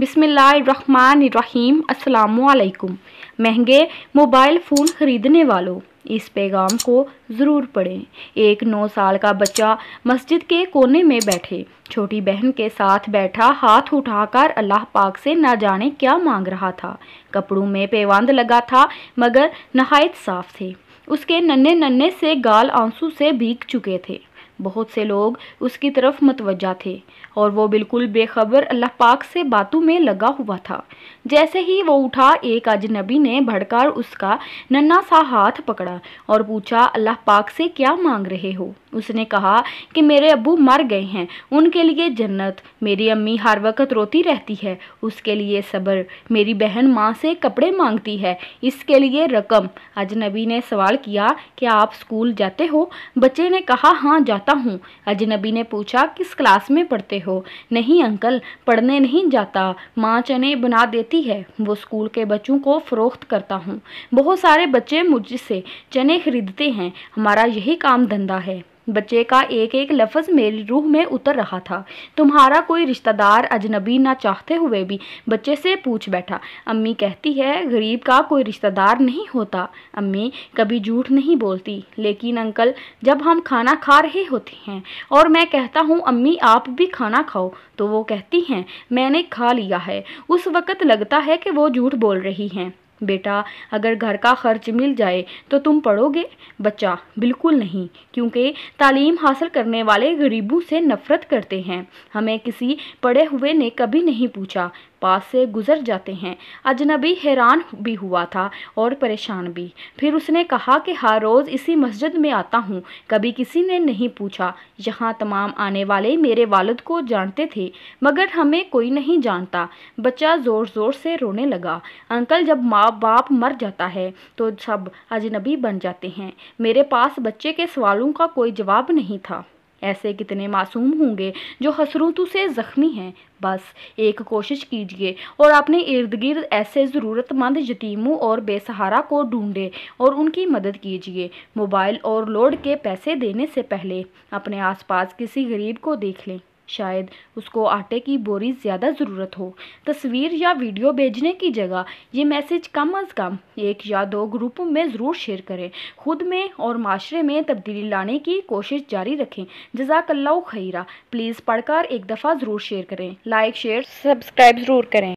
बिसमीम अल्लाम महंगे मोबाइल फ़ोन ख़रीदने वालों इस पैगाम को ज़रूर पढ़ें एक नौ साल का बच्चा मस्जिद के कोने में बैठे छोटी बहन के साथ बैठा हाथ उठाकर अल्लाह पाक से ना जाने क्या मांग रहा था कपड़ों में पेवंद लगा था मगर नहायत साफ थे उसके नन्हे नन्हे से गाल आंसू से भीग चुके थे बहुत से लोग उसकी तरफ मतवजा थे और वो बिल्कुल बेखबर अल्लाह पाक से बातों में लगा हुआ था जैसे ही वो उठा एक अजनबी ने भड़कर उसका नन्ना सा हाथ पकड़ा और पूछा अल्लाह पाक से क्या मांग रहे हो उसने कहा कि मेरे अबू मर गए हैं उनके लिए जन्नत मेरी अम्मी हर वक्त रोती रहती है उसके लिए सब्र मेरी बहन माँ से कपड़े मांगती है इसके लिए रकम अजनबी ने सवाल किया कि आप स्कूल जाते हो बच्चे ने कहा हाँ जाता हूँ अजनबी ने पूछा किस क्लास में पढ़ते हो नहीं अंकल पढ़ने नहीं जाता माँ चने बना देती है वो स्कूल के बच्चों को फ़रोख्त करता हूँ बहुत सारे बच्चे मुझसे चने खरीदते हैं हमारा यही काम धंधा है बच्चे का एक एक लफ्ज़ मेरी रूह में उतर रहा था तुम्हारा कोई रिश्तेदार अजनबी ना चाहते हुए भी बच्चे से पूछ बैठा अम्मी कहती है गरीब का कोई रिश्तेदार नहीं होता अम्मी कभी झूठ नहीं बोलती लेकिन अंकल जब हम खाना खा रहे होते हैं और मैं कहता हूँ अम्मी आप भी खाना खाओ तो वो कहती हैं मैंने खा लिया है उस वक़्त लगता है कि वो झूठ बोल रही हैं बेटा अगर घर का खर्च मिल जाए तो तुम पढ़ोगे बच्चा बिल्कुल नहीं क्योंकि तालीम हासिल करने वाले गरीबों से नफ़रत करते हैं हमें किसी पढ़े हुए ने कभी नहीं पूछा पास से गुज़र जाते हैं अजनबी हैरान भी हुआ था और परेशान भी फिर उसने कहा कि हर रोज़ इसी मस्जिद में आता हूँ कभी किसी ने नहीं पूछा यहाँ तमाम आने वाले मेरे वालद को जानते थे मगर हमें कोई नहीं जानता बच्चा ज़ोर ज़ोर से रोने लगा अंकल जब माँ बाप मर जाता है तो सब अजनबी बन जाते हैं मेरे पास बच्चे के सवालों का कोई जवाब नहीं था ऐसे कितने मासूम होंगे जो हसरूत से ज़ख्मी हैं बस एक कोशिश कीजिए और अपने इर्द गिर्द ऐसे ज़रूरतमंद यतीमों और बेसहारा को ढूंढे और उनकी मदद कीजिए मोबाइल और लोड के पैसे देने से पहले अपने आसपास किसी गरीब को देख लें शायद उसको आटे की बोरी ज़्यादा ज़रूरत हो तस्वीर या वीडियो भेजने की जगह ये मैसेज कम अज़ कम एक या दो ग्रुप में ज़रूर शेयर करें खुद में और माशरे में तब्दीली लाने की कोशिश जारी रखें जजाकल्ला खैरा प्लीज़ पढ़कर एक दफ़ा ज़रूर शेयर करें लाइक शेयर सब्सक्राइब ज़रूर करें